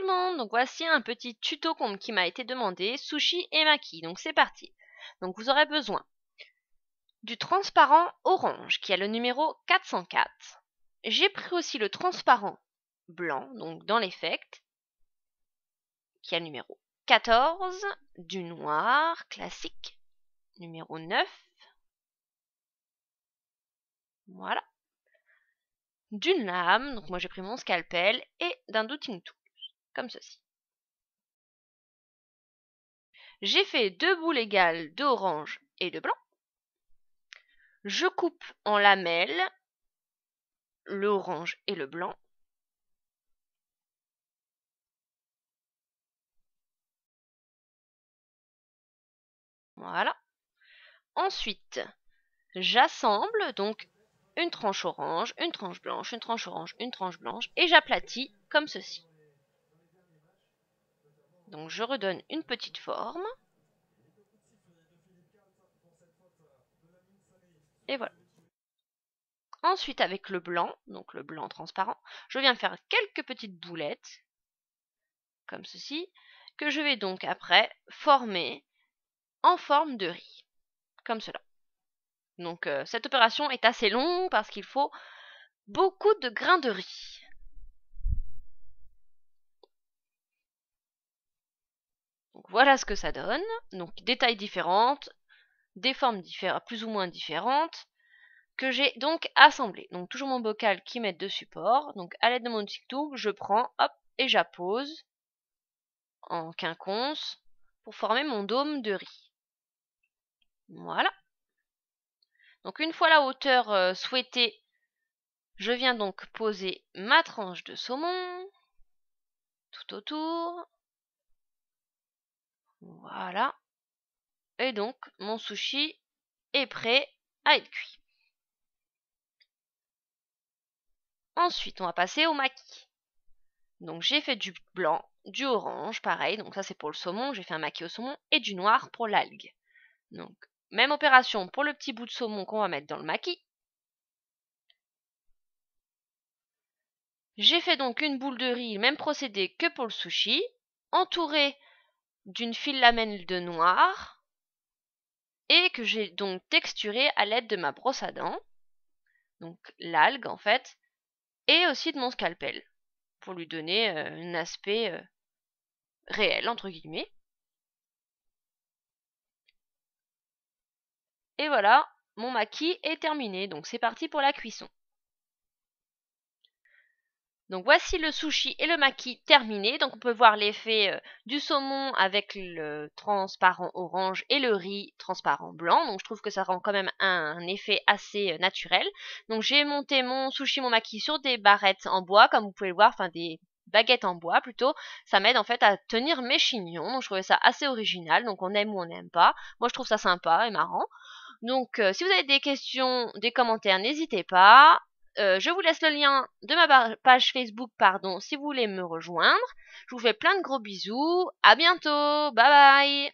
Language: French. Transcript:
monde, donc voici un petit tuto qui m'a été demandé, sushi et maki, donc c'est parti. Donc vous aurez besoin du transparent orange qui a le numéro 404. J'ai pris aussi le transparent blanc, donc dans l'effect, qui a le numéro 14, du noir classique, numéro 9. Voilà. D'une lame, donc moi j'ai pris mon scalpel, et d'un douting comme ceci. J'ai fait deux boules égales d'orange et de blanc. Je coupe en lamelles l'orange et le blanc. Voilà. Ensuite, j'assemble donc une tranche orange, une tranche blanche, une tranche orange, une tranche blanche et j'aplatis comme ceci. Donc je redonne une petite forme. Et voilà. Ensuite, avec le blanc, donc le blanc transparent, je viens faire quelques petites boulettes, comme ceci, que je vais donc après former en forme de riz, comme cela. Donc euh, cette opération est assez longue parce qu'il faut beaucoup de grains de riz. voilà ce que ça donne. Donc des tailles différentes, des formes plus ou moins différentes, que j'ai donc assemblées. Donc toujours mon bocal qui m'aide de support. Donc à l'aide de mon TikTok, je prends, hop, et j'appose en quinconce pour former mon dôme de riz. Voilà. Donc une fois la hauteur euh, souhaitée, je viens donc poser ma tranche de saumon tout autour. Voilà. Et donc, mon sushi est prêt à être cuit. Ensuite, on va passer au maquis. Donc, j'ai fait du blanc, du orange, pareil. Donc, ça, c'est pour le saumon. J'ai fait un maquis au saumon et du noir pour l'algue. Donc, même opération pour le petit bout de saumon qu'on va mettre dans le maquis. J'ai fait donc une boule de riz, même procédé que pour le sushi, entouré d'une filamène de noir et que j'ai donc texturé à l'aide de ma brosse à dents, donc l'algue en fait, et aussi de mon scalpel pour lui donner euh, un aspect euh, réel entre guillemets. Et voilà, mon maquis est terminé, donc c'est parti pour la cuisson. Donc voici le sushi et le maquis terminés. Donc on peut voir l'effet euh, du saumon avec le transparent orange et le riz transparent blanc. Donc je trouve que ça rend quand même un, effet assez euh, naturel. Donc j'ai monté mon sushi, mon maquis sur des barrettes en bois, comme vous pouvez le voir, enfin des baguettes en bois plutôt, ça m'aide en fait à tenir mes chignons, donc je trouvais ça assez original, donc on aime ou on n'aime pas, moi je trouve ça sympa et marrant. Donc euh, si vous avez des questions, des commentaires, n'hésitez pas, euh, je vous laisse le lien de ma page Facebook, pardon, si vous voulez me rejoindre. Je vous fais plein de gros bisous. À bientôt. Bye bye.